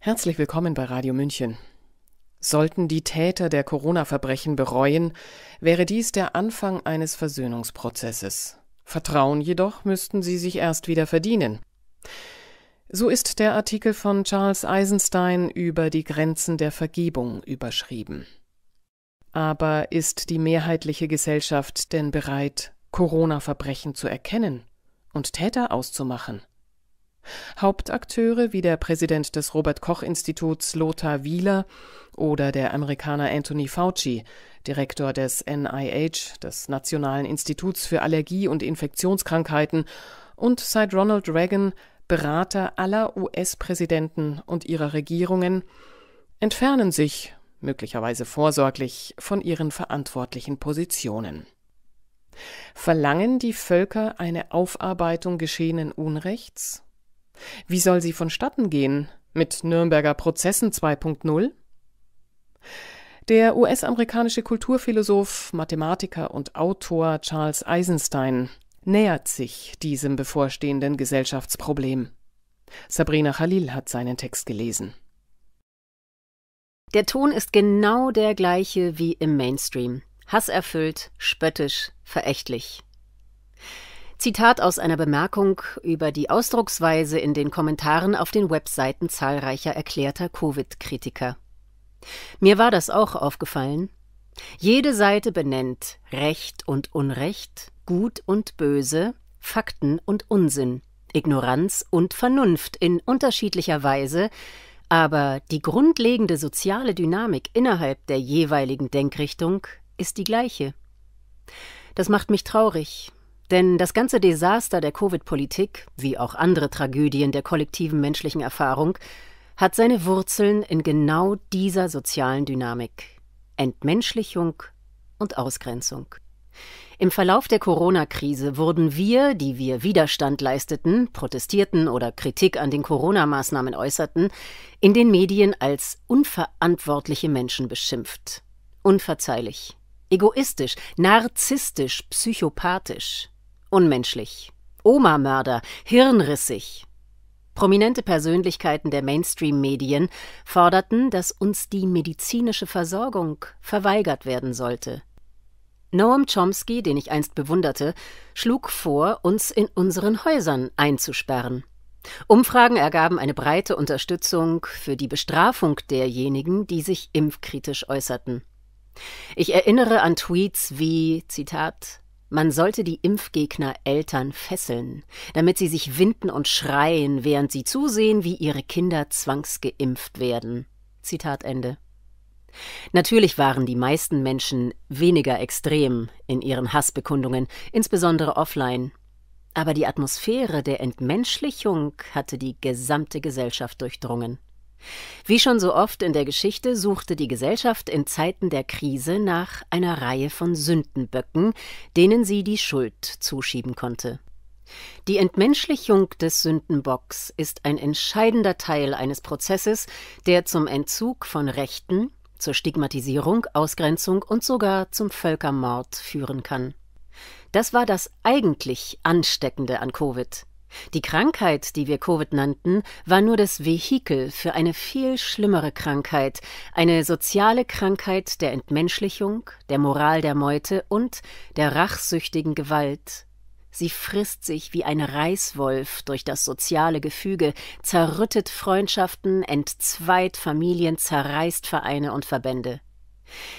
Herzlich willkommen bei Radio München. Sollten die Täter der Corona-Verbrechen bereuen, wäre dies der Anfang eines Versöhnungsprozesses. Vertrauen jedoch müssten sie sich erst wieder verdienen. So ist der Artikel von Charles Eisenstein über die Grenzen der Vergebung überschrieben. Aber ist die mehrheitliche Gesellschaft denn bereit, Corona-Verbrechen zu erkennen und Täter auszumachen? Hauptakteure wie der Präsident des Robert Koch Instituts Lothar Wieler oder der Amerikaner Anthony Fauci, Direktor des NIH, des Nationalen Instituts für Allergie und Infektionskrankheiten, und seit Ronald Reagan Berater aller US-Präsidenten und ihrer Regierungen, entfernen sich, möglicherweise vorsorglich, von ihren verantwortlichen Positionen. Verlangen die Völker eine Aufarbeitung geschehenen Unrechts? Wie soll sie vonstatten gehen? Mit Nürnberger Prozessen 2.0? Der US-amerikanische Kulturphilosoph, Mathematiker und Autor Charles Eisenstein nähert sich diesem bevorstehenden Gesellschaftsproblem. Sabrina Khalil hat seinen Text gelesen. Der Ton ist genau der gleiche wie im Mainstream. Hasserfüllt, spöttisch, verächtlich. Zitat aus einer Bemerkung über die Ausdrucksweise in den Kommentaren auf den Webseiten zahlreicher erklärter Covid-Kritiker. Mir war das auch aufgefallen. Jede Seite benennt Recht und Unrecht, Gut und Böse, Fakten und Unsinn, Ignoranz und Vernunft in unterschiedlicher Weise, aber die grundlegende soziale Dynamik innerhalb der jeweiligen Denkrichtung ist die gleiche. Das macht mich traurig, denn das ganze Desaster der Covid-Politik, wie auch andere Tragödien der kollektiven menschlichen Erfahrung, hat seine Wurzeln in genau dieser sozialen Dynamik Entmenschlichung und Ausgrenzung. Im Verlauf der Corona-Krise wurden wir, die wir Widerstand leisteten, protestierten oder Kritik an den Corona-Maßnahmen äußerten, in den Medien als unverantwortliche Menschen beschimpft. Unverzeihlich, egoistisch, narzisstisch, psychopathisch. Unmenschlich. Oma-Mörder. Hirnrissig. Prominente Persönlichkeiten der Mainstream-Medien forderten, dass uns die medizinische Versorgung verweigert werden sollte. Noam Chomsky, den ich einst bewunderte, schlug vor, uns in unseren Häusern einzusperren. Umfragen ergaben eine breite Unterstützung für die Bestrafung derjenigen, die sich impfkritisch äußerten. Ich erinnere an Tweets wie Zitat man sollte die Impfgegner Eltern fesseln, damit sie sich winden und schreien, während sie zusehen, wie ihre Kinder zwangsgeimpft werden. Zitat Ende. Natürlich waren die meisten Menschen weniger extrem in ihren Hassbekundungen, insbesondere offline. Aber die Atmosphäre der Entmenschlichung hatte die gesamte Gesellschaft durchdrungen. Wie schon so oft in der Geschichte suchte die Gesellschaft in Zeiten der Krise nach einer Reihe von Sündenböcken, denen sie die Schuld zuschieben konnte. Die Entmenschlichung des Sündenbocks ist ein entscheidender Teil eines Prozesses, der zum Entzug von Rechten, zur Stigmatisierung, Ausgrenzung und sogar zum Völkermord führen kann. Das war das eigentlich Ansteckende an Covid. Die Krankheit, die wir Covid nannten, war nur das Vehikel für eine viel schlimmere Krankheit, eine soziale Krankheit der Entmenschlichung, der Moral der Meute und der rachsüchtigen Gewalt. Sie frisst sich wie ein Reißwolf durch das soziale Gefüge, zerrüttet Freundschaften, entzweit Familien, zerreißt Vereine und Verbände.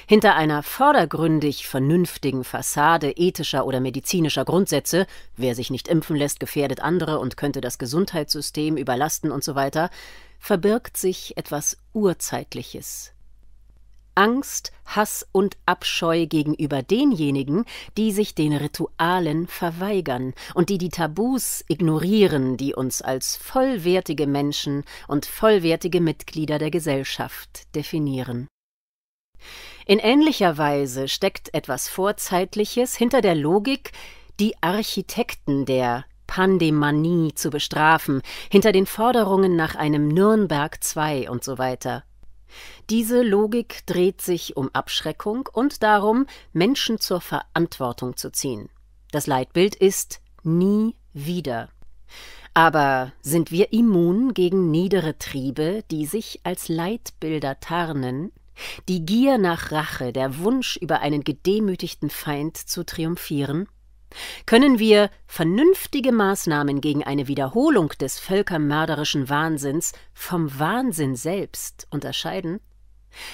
Hinter einer vordergründig vernünftigen Fassade ethischer oder medizinischer Grundsätze, wer sich nicht impfen lässt, gefährdet andere und könnte das Gesundheitssystem überlasten und so weiter, verbirgt sich etwas Urzeitliches. Angst, Hass und Abscheu gegenüber denjenigen, die sich den Ritualen verweigern und die die Tabus ignorieren, die uns als vollwertige Menschen und vollwertige Mitglieder der Gesellschaft definieren. In ähnlicher Weise steckt etwas Vorzeitliches hinter der Logik, die Architekten der Pandemanie zu bestrafen, hinter den Forderungen nach einem Nürnberg II und so weiter. Diese Logik dreht sich um Abschreckung und darum, Menschen zur Verantwortung zu ziehen. Das Leitbild ist nie wieder. Aber sind wir immun gegen niedere Triebe, die sich als Leitbilder tarnen? Die Gier nach Rache, der Wunsch, über einen gedemütigten Feind zu triumphieren? Können wir vernünftige Maßnahmen gegen eine Wiederholung des völkermörderischen Wahnsinns vom Wahnsinn selbst unterscheiden?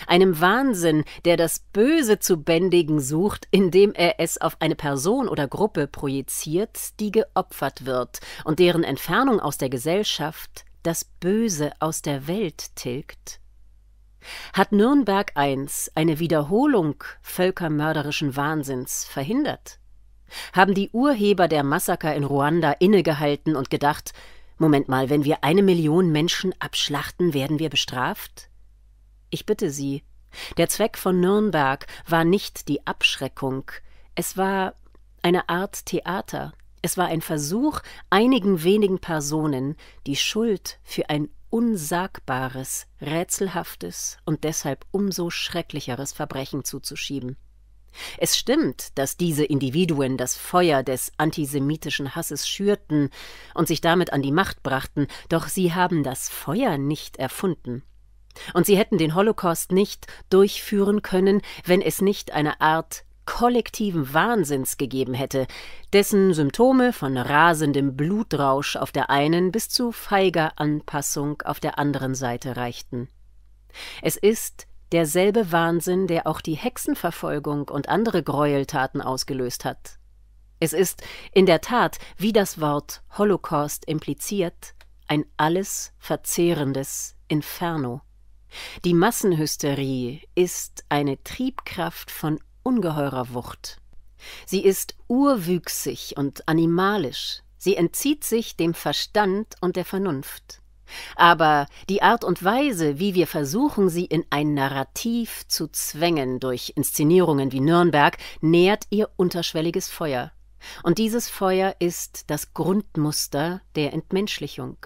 Einem Wahnsinn, der das Böse zu bändigen sucht, indem er es auf eine Person oder Gruppe projiziert, die geopfert wird und deren Entfernung aus der Gesellschaft das Böse aus der Welt tilgt? Hat Nürnberg I eine Wiederholung völkermörderischen Wahnsinns verhindert? Haben die Urheber der Massaker in Ruanda innegehalten und gedacht, Moment mal, wenn wir eine Million Menschen abschlachten, werden wir bestraft? Ich bitte Sie, der Zweck von Nürnberg war nicht die Abschreckung, es war eine Art Theater, es war ein Versuch, einigen wenigen Personen die Schuld für ein unsagbares, rätselhaftes und deshalb umso schrecklicheres Verbrechen zuzuschieben. Es stimmt, dass diese Individuen das Feuer des antisemitischen Hasses schürten und sich damit an die Macht brachten, doch sie haben das Feuer nicht erfunden. Und sie hätten den Holocaust nicht durchführen können, wenn es nicht eine Art kollektiven Wahnsinns gegeben hätte, dessen Symptome von rasendem Blutrausch auf der einen bis zu feiger Anpassung auf der anderen Seite reichten. Es ist derselbe Wahnsinn, der auch die Hexenverfolgung und andere Gräueltaten ausgelöst hat. Es ist in der Tat, wie das Wort Holocaust impliziert, ein alles verzehrendes Inferno. Die Massenhysterie ist eine Triebkraft von ungeheurer Wucht. Sie ist urwüchsig und animalisch, sie entzieht sich dem Verstand und der Vernunft. Aber die Art und Weise, wie wir versuchen, sie in ein Narrativ zu zwängen durch Inszenierungen wie Nürnberg, nährt ihr unterschwelliges Feuer. Und dieses Feuer ist das Grundmuster der Entmenschlichung.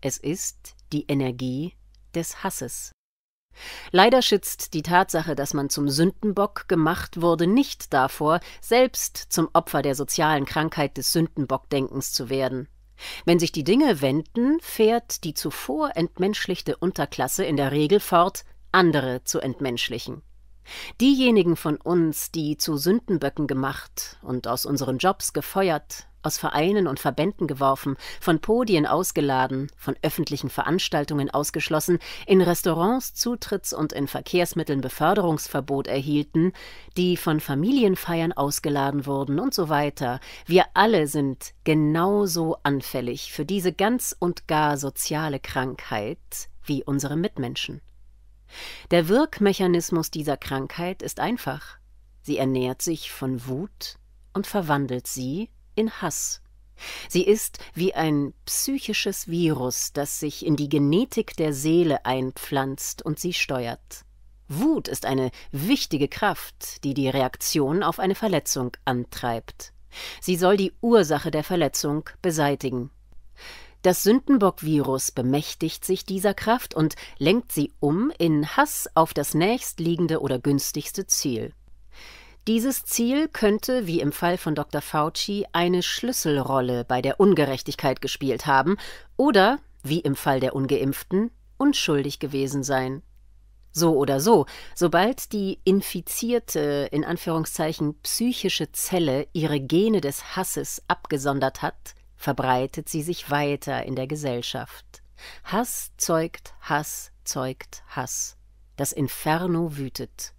Es ist die Energie des Hasses. Leider schützt die Tatsache, dass man zum Sündenbock gemacht wurde, nicht davor, selbst zum Opfer der sozialen Krankheit des Sündenbockdenkens zu werden. Wenn sich die Dinge wenden, fährt die zuvor entmenschlichte Unterklasse in der Regel fort, andere zu entmenschlichen. Diejenigen von uns, die zu Sündenböcken gemacht und aus unseren Jobs gefeuert, aus Vereinen und Verbänden geworfen, von Podien ausgeladen, von öffentlichen Veranstaltungen ausgeschlossen, in Restaurants Zutritts und in Verkehrsmitteln Beförderungsverbot erhielten, die von Familienfeiern ausgeladen wurden und so weiter. Wir alle sind genauso anfällig für diese ganz und gar soziale Krankheit wie unsere Mitmenschen. Der Wirkmechanismus dieser Krankheit ist einfach. Sie ernährt sich von Wut und verwandelt sie in Hass. Sie ist wie ein psychisches Virus, das sich in die Genetik der Seele einpflanzt und sie steuert. Wut ist eine wichtige Kraft, die die Reaktion auf eine Verletzung antreibt. Sie soll die Ursache der Verletzung beseitigen. Das Sündenbock-Virus bemächtigt sich dieser Kraft und lenkt sie um in Hass auf das nächstliegende oder günstigste Ziel. Dieses Ziel könnte, wie im Fall von Dr. Fauci, eine Schlüsselrolle bei der Ungerechtigkeit gespielt haben oder, wie im Fall der ungeimpften, unschuldig gewesen sein. So oder so, sobald die infizierte, in Anführungszeichen psychische Zelle ihre Gene des Hasses abgesondert hat, verbreitet sie sich weiter in der Gesellschaft. Hass zeugt Hass zeugt Hass. Das Inferno wütet.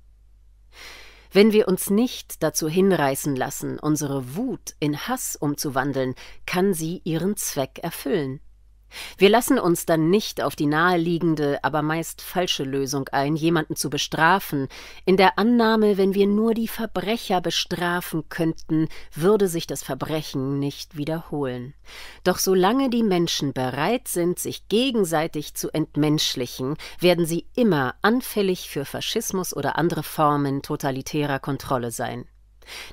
Wenn wir uns nicht dazu hinreißen lassen, unsere Wut in Hass umzuwandeln, kann sie ihren Zweck erfüllen. Wir lassen uns dann nicht auf die naheliegende, aber meist falsche Lösung ein, jemanden zu bestrafen, in der Annahme, wenn wir nur die Verbrecher bestrafen könnten, würde sich das Verbrechen nicht wiederholen. Doch solange die Menschen bereit sind, sich gegenseitig zu entmenschlichen, werden sie immer anfällig für Faschismus oder andere Formen totalitärer Kontrolle sein.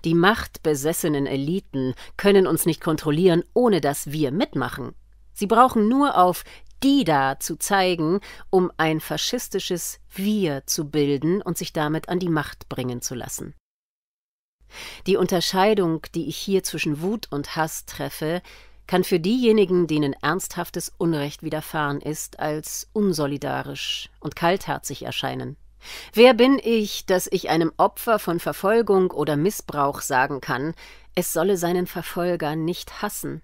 Die machtbesessenen Eliten können uns nicht kontrollieren, ohne dass wir mitmachen. Sie brauchen nur auf die da zu zeigen, um ein faschistisches Wir zu bilden und sich damit an die Macht bringen zu lassen. Die Unterscheidung, die ich hier zwischen Wut und Hass treffe, kann für diejenigen, denen ernsthaftes Unrecht widerfahren ist, als unsolidarisch und kaltherzig erscheinen. Wer bin ich, dass ich einem Opfer von Verfolgung oder Missbrauch sagen kann, es solle seinen Verfolger nicht hassen?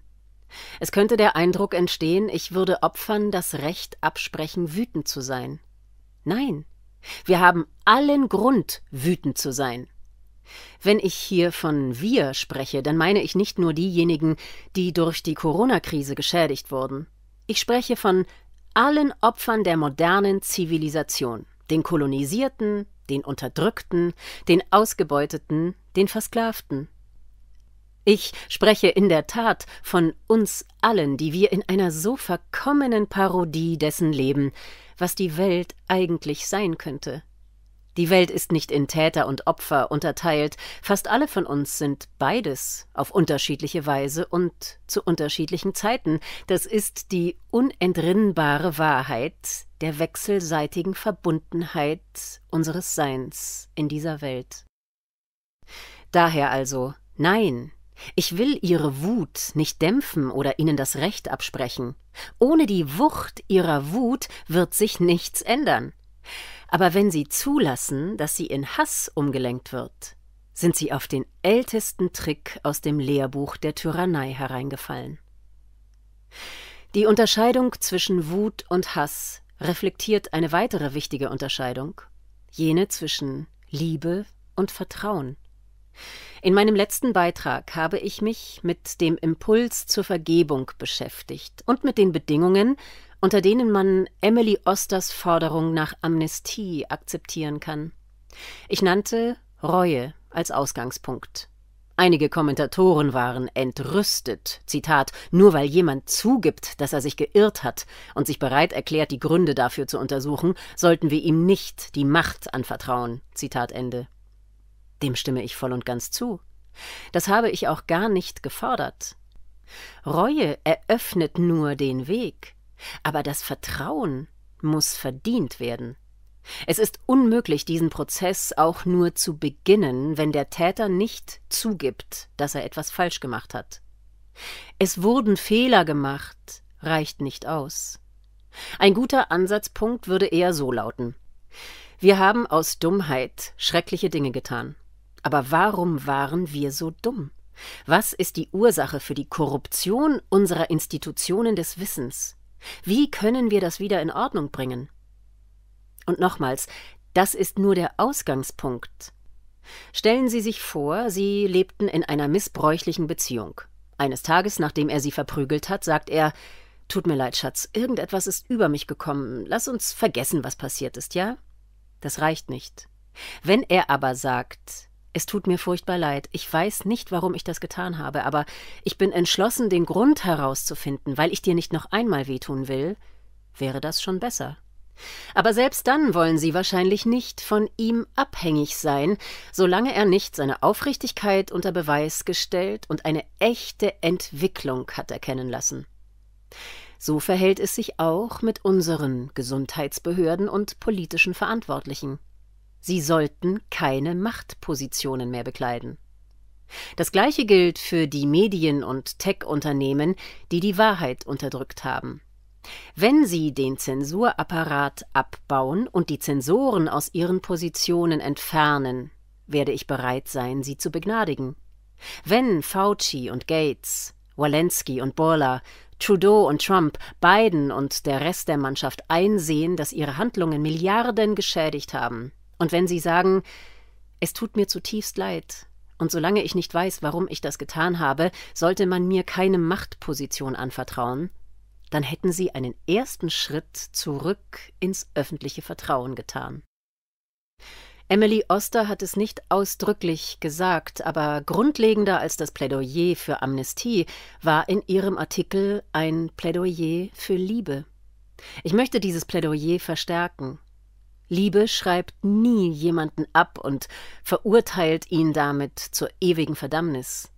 Es könnte der Eindruck entstehen, ich würde Opfern das Recht absprechen, wütend zu sein. Nein, wir haben allen Grund, wütend zu sein. Wenn ich hier von wir spreche, dann meine ich nicht nur diejenigen, die durch die Corona-Krise geschädigt wurden. Ich spreche von allen Opfern der modernen Zivilisation, den Kolonisierten, den Unterdrückten, den Ausgebeuteten, den Versklavten. Ich spreche in der Tat von uns allen, die wir in einer so verkommenen Parodie dessen leben, was die Welt eigentlich sein könnte. Die Welt ist nicht in Täter und Opfer unterteilt, fast alle von uns sind beides auf unterschiedliche Weise und zu unterschiedlichen Zeiten, das ist die unentrinnbare Wahrheit der wechselseitigen Verbundenheit unseres Seins in dieser Welt. Daher also, nein, ich will ihre Wut nicht dämpfen oder ihnen das Recht absprechen. Ohne die Wucht ihrer Wut wird sich nichts ändern. Aber wenn sie zulassen, dass sie in Hass umgelenkt wird, sind sie auf den ältesten Trick aus dem Lehrbuch der Tyrannei hereingefallen. Die Unterscheidung zwischen Wut und Hass reflektiert eine weitere wichtige Unterscheidung, jene zwischen Liebe und Vertrauen. In meinem letzten Beitrag habe ich mich mit dem Impuls zur Vergebung beschäftigt und mit den Bedingungen, unter denen man Emily Osters Forderung nach Amnestie akzeptieren kann. Ich nannte Reue als Ausgangspunkt. Einige Kommentatoren waren entrüstet, Zitat, nur weil jemand zugibt, dass er sich geirrt hat und sich bereit erklärt, die Gründe dafür zu untersuchen, sollten wir ihm nicht die Macht anvertrauen, Zitat Ende. Dem stimme ich voll und ganz zu. Das habe ich auch gar nicht gefordert. Reue eröffnet nur den Weg, aber das Vertrauen muss verdient werden. Es ist unmöglich, diesen Prozess auch nur zu beginnen, wenn der Täter nicht zugibt, dass er etwas falsch gemacht hat. Es wurden Fehler gemacht, reicht nicht aus. Ein guter Ansatzpunkt würde eher so lauten Wir haben aus Dummheit schreckliche Dinge getan. Aber warum waren wir so dumm? Was ist die Ursache für die Korruption unserer Institutionen des Wissens? Wie können wir das wieder in Ordnung bringen? Und nochmals, das ist nur der Ausgangspunkt. Stellen Sie sich vor, Sie lebten in einer missbräuchlichen Beziehung. Eines Tages, nachdem er sie verprügelt hat, sagt er Tut mir leid, Schatz, irgendetwas ist über mich gekommen. Lass uns vergessen, was passiert ist, ja? Das reicht nicht. Wenn er aber sagt es tut mir furchtbar leid. Ich weiß nicht, warum ich das getan habe, aber ich bin entschlossen, den Grund herauszufinden, weil ich dir nicht noch einmal wehtun will, wäre das schon besser. Aber selbst dann wollen sie wahrscheinlich nicht von ihm abhängig sein, solange er nicht seine Aufrichtigkeit unter Beweis gestellt und eine echte Entwicklung hat erkennen lassen. So verhält es sich auch mit unseren Gesundheitsbehörden und politischen Verantwortlichen. Sie sollten keine Machtpositionen mehr bekleiden. Das gleiche gilt für die Medien- und Tech-Unternehmen, die die Wahrheit unterdrückt haben. Wenn sie den Zensurapparat abbauen und die Zensoren aus ihren Positionen entfernen, werde ich bereit sein, sie zu begnadigen. Wenn Fauci und Gates, Walensky und Borla, Trudeau und Trump, Biden und der Rest der Mannschaft einsehen, dass ihre Handlungen Milliarden geschädigt haben, und wenn sie sagen, es tut mir zutiefst leid, und solange ich nicht weiß, warum ich das getan habe, sollte man mir keine Machtposition anvertrauen, dann hätten sie einen ersten Schritt zurück ins öffentliche Vertrauen getan. Emily Oster hat es nicht ausdrücklich gesagt, aber grundlegender als das Plädoyer für Amnestie war in ihrem Artikel ein Plädoyer für Liebe. Ich möchte dieses Plädoyer verstärken. Liebe schreibt nie jemanden ab und verurteilt ihn damit zur ewigen Verdammnis.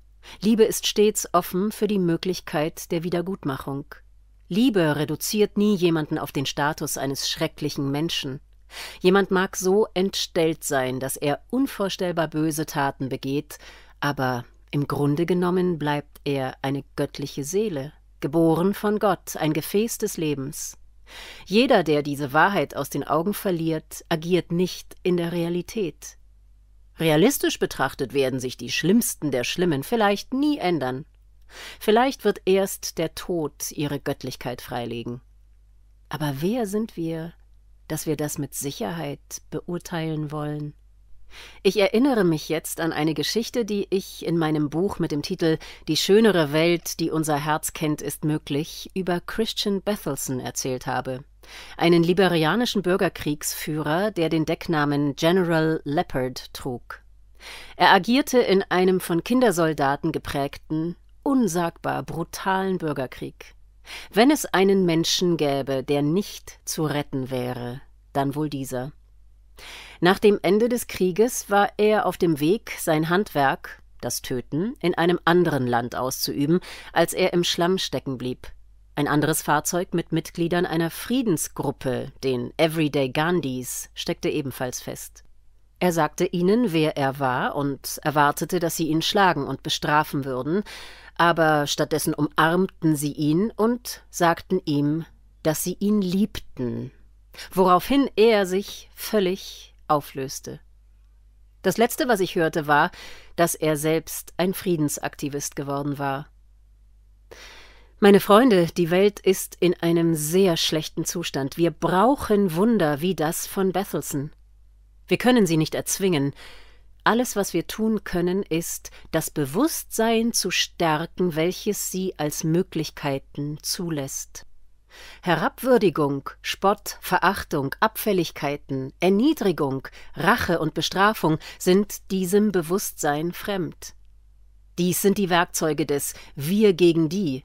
Liebe ist stets offen für die Möglichkeit der Wiedergutmachung. Liebe reduziert nie jemanden auf den Status eines schrecklichen Menschen. Jemand mag so entstellt sein, dass er unvorstellbar böse Taten begeht, aber im Grunde genommen bleibt er eine göttliche Seele, geboren von Gott, ein Gefäß des Lebens. Jeder, der diese Wahrheit aus den Augen verliert, agiert nicht in der Realität. Realistisch betrachtet werden sich die Schlimmsten der Schlimmen vielleicht nie ändern. Vielleicht wird erst der Tod ihre Göttlichkeit freilegen. Aber wer sind wir, dass wir das mit Sicherheit beurteilen wollen? Ich erinnere mich jetzt an eine Geschichte, die ich in meinem Buch mit dem Titel Die schönere Welt, die unser Herz kennt, ist möglich über Christian Bethelsen erzählt habe. Einen liberianischen Bürgerkriegsführer, der den Decknamen General Leopard trug. Er agierte in einem von Kindersoldaten geprägten, unsagbar brutalen Bürgerkrieg. Wenn es einen Menschen gäbe, der nicht zu retten wäre, dann wohl dieser. Nach dem Ende des Krieges war er auf dem Weg, sein Handwerk, das Töten, in einem anderen Land auszuüben, als er im Schlamm stecken blieb. Ein anderes Fahrzeug mit Mitgliedern einer Friedensgruppe, den Everyday Gandhis, steckte ebenfalls fest. Er sagte ihnen, wer er war und erwartete, dass sie ihn schlagen und bestrafen würden, aber stattdessen umarmten sie ihn und sagten ihm, dass sie ihn liebten woraufhin er sich völlig auflöste. Das Letzte, was ich hörte, war, dass er selbst ein Friedensaktivist geworden war. Meine Freunde, die Welt ist in einem sehr schlechten Zustand. Wir brauchen Wunder wie das von Bethelsen. Wir können sie nicht erzwingen. Alles, was wir tun können, ist, das Bewusstsein zu stärken, welches sie als Möglichkeiten zulässt. Herabwürdigung, Spott, Verachtung, Abfälligkeiten, Erniedrigung, Rache und Bestrafung sind diesem Bewusstsein fremd. Dies sind die Werkzeuge des Wir gegen die.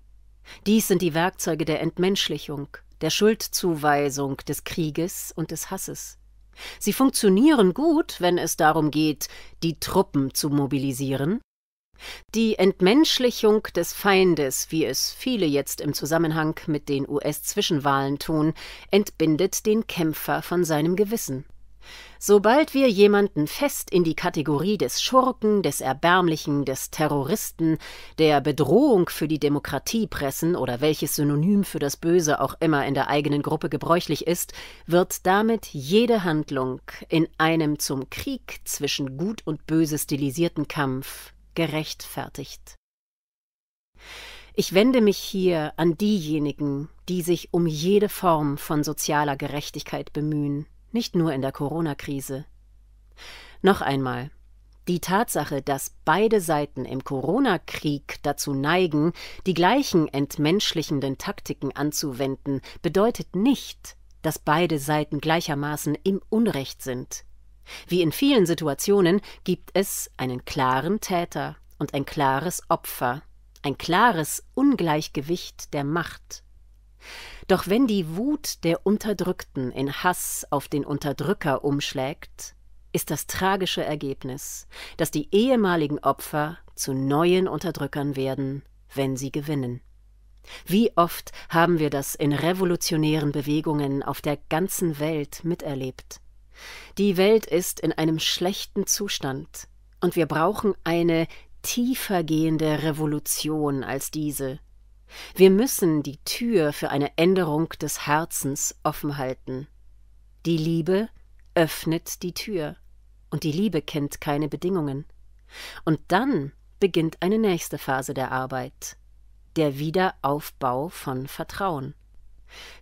Dies sind die Werkzeuge der Entmenschlichung, der Schuldzuweisung, des Krieges und des Hasses. Sie funktionieren gut, wenn es darum geht, die Truppen zu mobilisieren die Entmenschlichung des Feindes, wie es viele jetzt im Zusammenhang mit den US-Zwischenwahlen tun, entbindet den Kämpfer von seinem Gewissen. Sobald wir jemanden fest in die Kategorie des Schurken, des Erbärmlichen, des Terroristen, der Bedrohung für die Demokratie pressen oder welches Synonym für das Böse auch immer in der eigenen Gruppe gebräuchlich ist, wird damit jede Handlung in einem zum Krieg zwischen Gut und Böse stilisierten Kampf gerechtfertigt. Ich wende mich hier an diejenigen, die sich um jede Form von sozialer Gerechtigkeit bemühen, nicht nur in der Corona-Krise. Noch einmal, die Tatsache, dass beide Seiten im Corona-Krieg dazu neigen, die gleichen entmenschlichenden Taktiken anzuwenden, bedeutet nicht, dass beide Seiten gleichermaßen im Unrecht sind. Wie in vielen Situationen gibt es einen klaren Täter und ein klares Opfer, ein klares Ungleichgewicht der Macht. Doch wenn die Wut der Unterdrückten in Hass auf den Unterdrücker umschlägt, ist das tragische Ergebnis, dass die ehemaligen Opfer zu neuen Unterdrückern werden, wenn sie gewinnen. Wie oft haben wir das in revolutionären Bewegungen auf der ganzen Welt miterlebt? Die Welt ist in einem schlechten Zustand, und wir brauchen eine tiefergehende Revolution als diese. Wir müssen die Tür für eine Änderung des Herzens offen halten. Die Liebe öffnet die Tür, und die Liebe kennt keine Bedingungen. Und dann beginnt eine nächste Phase der Arbeit der Wiederaufbau von Vertrauen.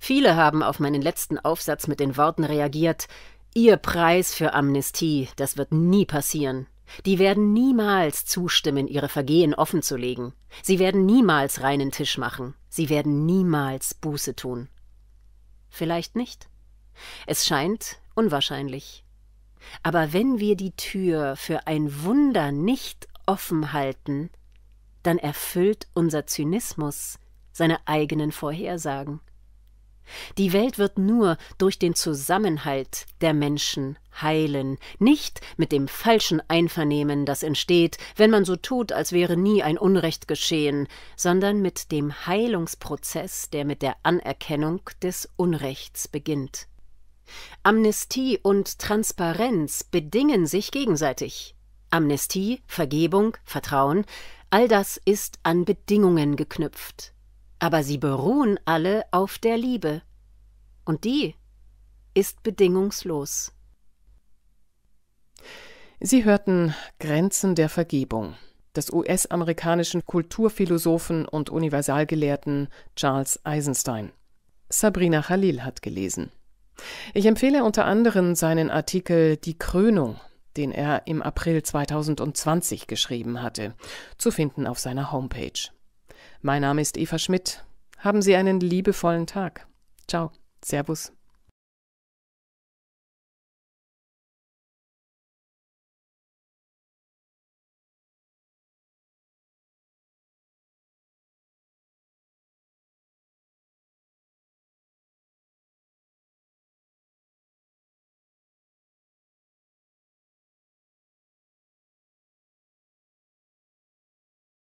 Viele haben auf meinen letzten Aufsatz mit den Worten reagiert Ihr Preis für Amnestie, das wird nie passieren. Die werden niemals zustimmen, ihre Vergehen offenzulegen. Sie werden niemals reinen Tisch machen. Sie werden niemals Buße tun. Vielleicht nicht. Es scheint unwahrscheinlich. Aber wenn wir die Tür für ein Wunder nicht offen halten, dann erfüllt unser Zynismus seine eigenen Vorhersagen. Die Welt wird nur durch den Zusammenhalt der Menschen heilen, nicht mit dem falschen Einvernehmen, das entsteht, wenn man so tut, als wäre nie ein Unrecht geschehen, sondern mit dem Heilungsprozess, der mit der Anerkennung des Unrechts beginnt. Amnestie und Transparenz bedingen sich gegenseitig. Amnestie, Vergebung, Vertrauen, all das ist an Bedingungen geknüpft aber sie beruhen alle auf der Liebe. Und die ist bedingungslos. Sie hörten Grenzen der Vergebung des US-amerikanischen Kulturphilosophen und Universalgelehrten Charles Eisenstein. Sabrina Khalil hat gelesen. Ich empfehle unter anderem seinen Artikel Die Krönung, den er im April 2020 geschrieben hatte, zu finden auf seiner Homepage. Mein Name ist Eva Schmidt. Haben Sie einen liebevollen Tag. Ciao. Servus.